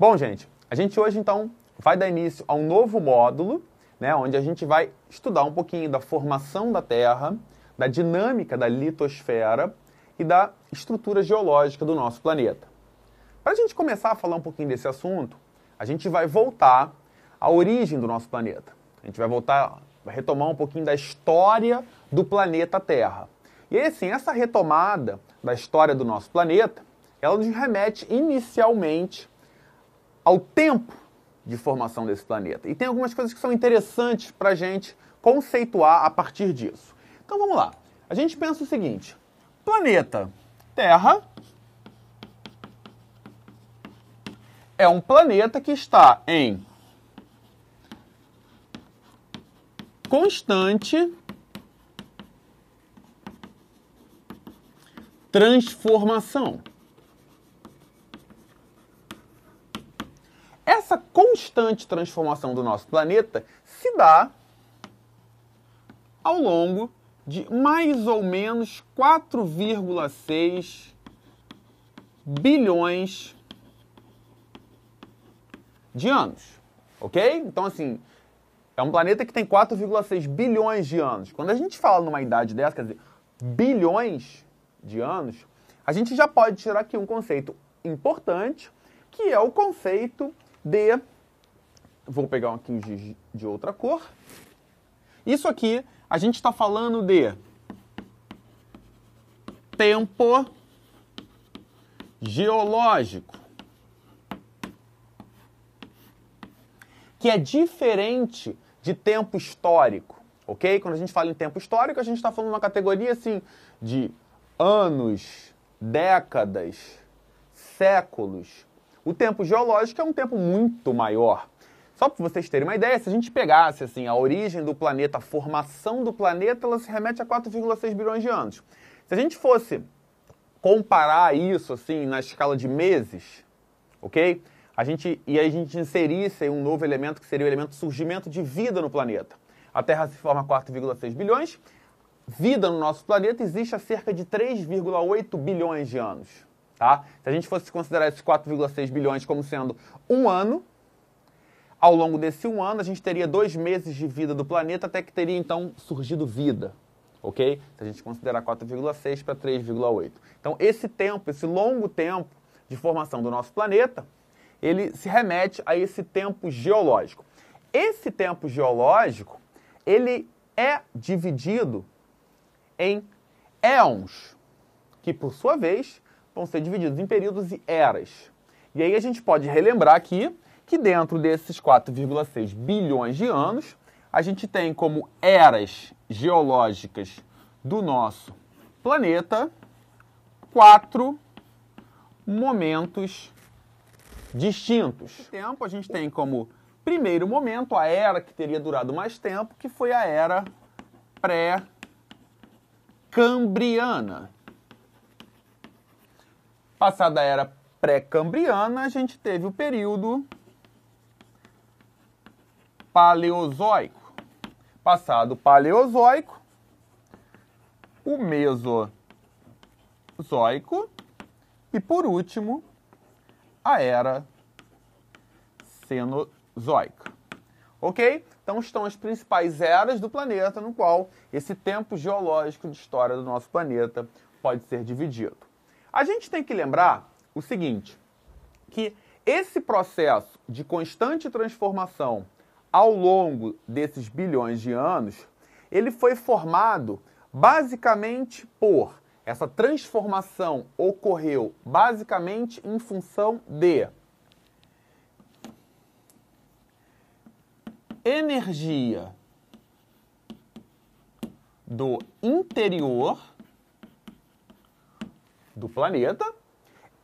Bom, gente, a gente hoje então vai dar início a um novo módulo, né, onde a gente vai estudar um pouquinho da formação da Terra, da dinâmica da litosfera e da estrutura geológica do nosso planeta. Para a gente começar a falar um pouquinho desse assunto, a gente vai voltar à origem do nosso planeta. A gente vai voltar, vai retomar um pouquinho da história do planeta Terra. E assim, essa retomada da história do nosso planeta, ela nos remete inicialmente ao tempo de formação desse planeta. E tem algumas coisas que são interessantes para a gente conceituar a partir disso. Então vamos lá. A gente pensa o seguinte: planeta Terra é um planeta que está em constante transformação. constante transformação do nosso planeta se dá ao longo de mais ou menos 4,6 bilhões de anos, ok? Então, assim, é um planeta que tem 4,6 bilhões de anos. Quando a gente fala numa idade dessa, quer dizer, bilhões de anos, a gente já pode tirar aqui um conceito importante, que é o conceito de Vou pegar um aqui de outra cor. Isso aqui, a gente está falando de tempo geológico, que é diferente de tempo histórico, ok? Quando a gente fala em tempo histórico, a gente está falando uma categoria assim de anos, décadas, séculos. O tempo geológico é um tempo muito maior. Só para vocês terem uma ideia, se a gente pegasse assim a origem do planeta, a formação do planeta, ela se remete a 4,6 bilhões de anos. Se a gente fosse comparar isso assim na escala de meses, ok? A gente e a gente inserisse um novo elemento que seria o elemento surgimento de vida no planeta. A Terra se forma 4,6 bilhões. Vida no nosso planeta existe há cerca de 3,8 bilhões de anos. Tá? Se a gente fosse considerar esses 4,6 bilhões como sendo um ano, ao longo desse um ano, a gente teria dois meses de vida do planeta até que teria então surgido vida, ok? Se a gente considerar 4,6 para 3,8. Então, esse tempo, esse longo tempo de formação do nosso planeta, ele se remete a esse tempo geológico. Esse tempo geológico, ele é dividido em éons, que por sua vez vão ser divididos em períodos e eras. E aí a gente pode relembrar aqui que dentro desses 4,6 bilhões de anos, a gente tem como eras geológicas do nosso planeta quatro momentos distintos. Tempo a gente tem como primeiro momento a era que teria durado mais tempo, que foi a era pré-cambriana. Passada a era pré-cambriana, a gente teve o período Paleozoico. Passado o Paleozoico, o Mesozoico e, por último, a Era Cenozoica. Ok? Então estão as principais eras do planeta no qual esse tempo geológico de história do nosso planeta pode ser dividido. A gente tem que lembrar o seguinte, que esse processo de constante transformação ao longo desses bilhões de anos, ele foi formado basicamente por essa transformação ocorreu basicamente em função de energia do interior do planeta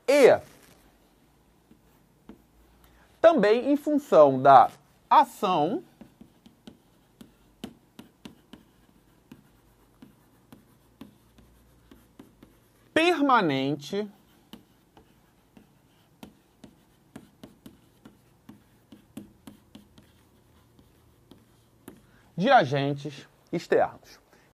e também em função da ação permanente de agentes externos.